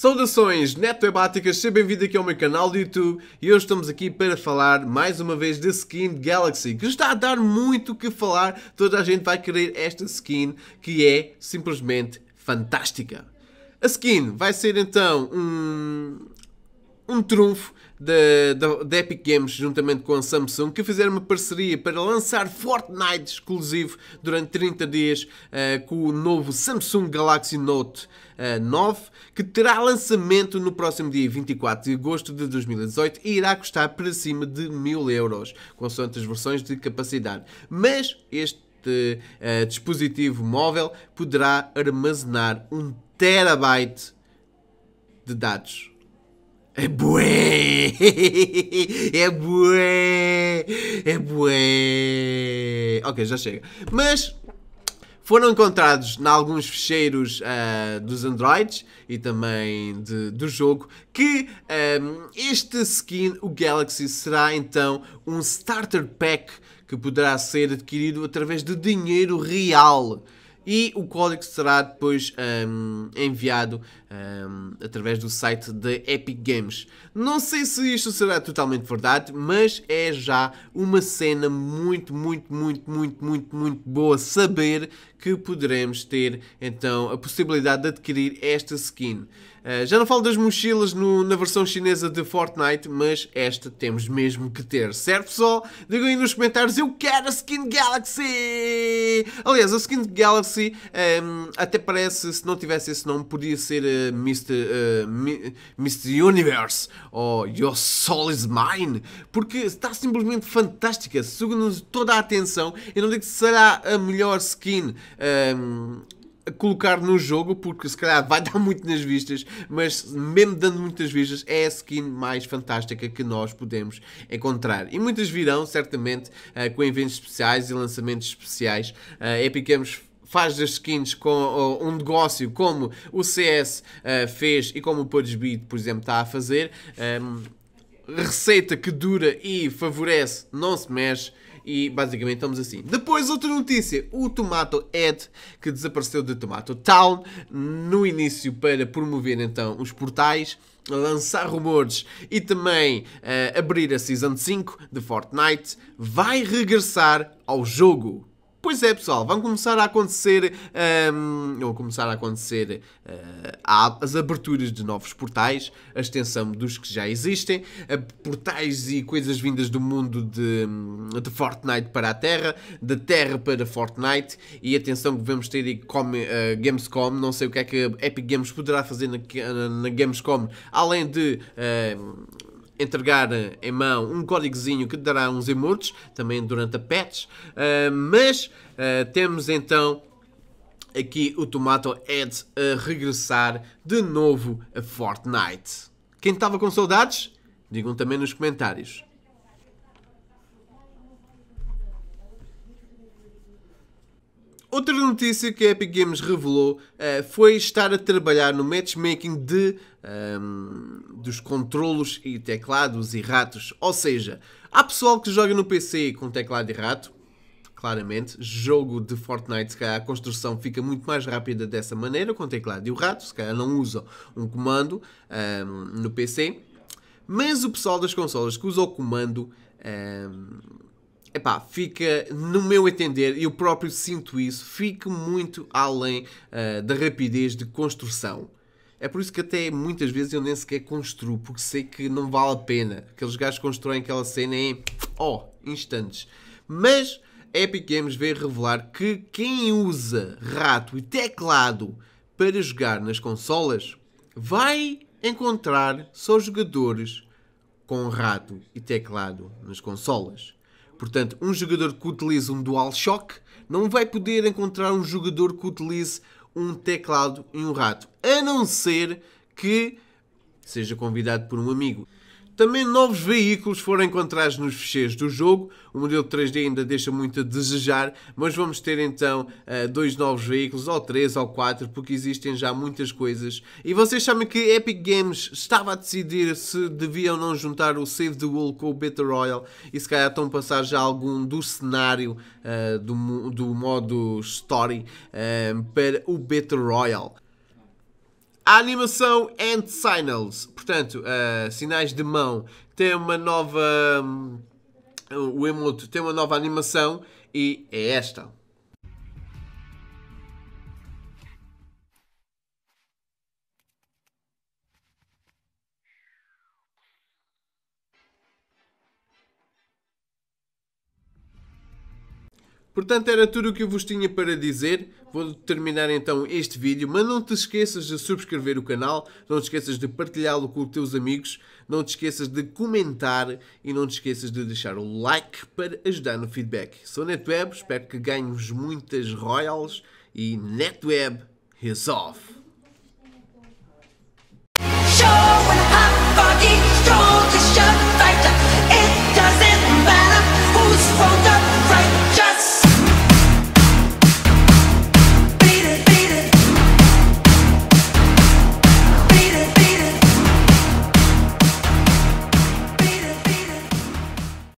Saudações netoebáticas, seja bem-vindo aqui ao meu canal do YouTube e hoje estamos aqui para falar mais uma vez da skin Galaxy, que está a dar muito o que falar, toda a gente vai querer esta skin que é simplesmente fantástica. A skin vai ser então um, um trunfo da Epic Games juntamente com a Samsung que fizeram uma parceria para lançar Fortnite exclusivo durante 30 dias uh, com o novo Samsung Galaxy Note uh, eh, 9 que terá lançamento no próximo dia 24 de agosto de 2018 e irá custar para cima de 1000 euros, consoante as versões de capacidade. Mas este uh, dispositivo móvel poderá armazenar um terabyte de dados é bué! É bué! É bué! Ok, já chega. Mas foram encontrados em alguns fecheiros uh, dos androids e também de, do jogo que um, ah, este skin, o Galaxy, será então um starter pack que poderá ser adquirido através de dinheiro real e o código será depois um, enviado um, através do site da Epic Games. Não sei se isto será totalmente verdade, mas é já uma cena muito, muito, muito, muito, muito, muito boa saber que poderemos ter então a possibilidade de adquirir esta skin. Uh, já não falo das mochilas no, na versão chinesa de Fortnite, mas esta temos mesmo que ter, certo pessoal? Digam aí nos comentários, eu quero a skin Galaxy! Aliás, a skin Galaxy um, ehm, até parece, se não tivesse esse nome, podia ser uh, eh, Mr. Uh, eh, Mi, Mr. Universe ou Your Soul is Mine, porque está simplesmente fantástica, suga-nos toda a atenção. Eu não digo que será a melhor skin. Um, ehm, colocar no jogo, porque se calhar vai dar muito nas vistas, mas mesmo dando muitas vistas, é a skin mais fantástica que nós podemos encontrar. E muitas virão, certamente, eh, com eventos especiais e lançamentos especiais. Uh, Epic Games faz das skins com um negócio como o CS uh, eh, fez e como o PUBG, por exemplo, está a fazer. Um, ehm, receita que dura e favorece, não se mexe. E basicamente estamos assim. Depois, outra notícia: o Tomato Ed que desapareceu de Tomato Town no início para promover então os portais lançar rumores e também uh, abrir a Season 5 de Fortnite, vai regressar ao jogo. Pois é, pessoal, vão começar a acontecer, um, começar a acontecer uh, as aberturas de novos portais, a extensão dos que já existem, uh, portais e coisas vindas do mundo de, hum, de Fortnite para a Terra, da Terra para Fortnite, e atenção que vamos ter com, uh, Gamescom, não sei o que é que a Epic Games poderá fazer na, na Gamescom, além de entregar em mão um códigozinho que dará uns emotes, também durante a patch, uh, mas uh, temos então aqui o Tomato é Ed a ah, regressar de novo a Fortnite. Quem estava com saudades? Digam também nos comentários. Outra notícia que a Epic Games revelou uh, foi estar a trabalhar no matchmaking de, um, ehm, dos controlos e teclados e ratos. Ou seja, há pessoal que joga no PC com teclado e rato, claramente. Jogo de Fortnite, se calhar a construção fica muito mais rápida dessa maneira, com teclado e o rato, se calhar não usa um comando um, ehm, no PC. Mas o pessoal das consolas que usa o comando um, ehm, Epá, fica, no meu entender, e eu próprio sinto isso, fica muito além uh, da rapidez de construção. É por isso que até muitas vezes eu nem sequer construo, porque sei que não vale a pena. Aqueles gajos constroem aquela cena em, oh, instantes. Mas a Epic Games veio revelar que quem usa rato e teclado para jogar nas consolas vai encontrar só jogadores com rato e teclado nas consolas. Portanto, um jogador que utilize um DualShock não vai poder encontrar um jogador que utilize um teclado e um rato, a não ser que seja convidado por um amigo. Também novos veículos foram encontrados nos fecheiros do jogo. O modelo 3D ainda deixa muito a desejar, mas vamos ter então eh, dois novos veículos, ou três ou quatro, porque existem já muitas coisas. E vocês sabem que Epic Games estava a decidir se deviam ou não juntar o Save the World com o Battle Royale e se calhar estão a passar já algum do cenário eh, do, do modo Story eh, para o Battle Royale. A animação Hand Signals, portanto, uh, sinais de mão, tem uma nova. Um, o emote tem uma nova animação e é esta. Portanto, era tudo o que eu vos tinha para dizer. Vou terminar então este vídeo, mas não te esqueças de subscrever o canal, não te esqueças de partilhá-lo com os teus amigos, não te esqueças de comentar e não te esqueças de deixar o like para ajudar no feedback. Sou NetWeb, espero que ganhes muitas royals e NetWeb is off!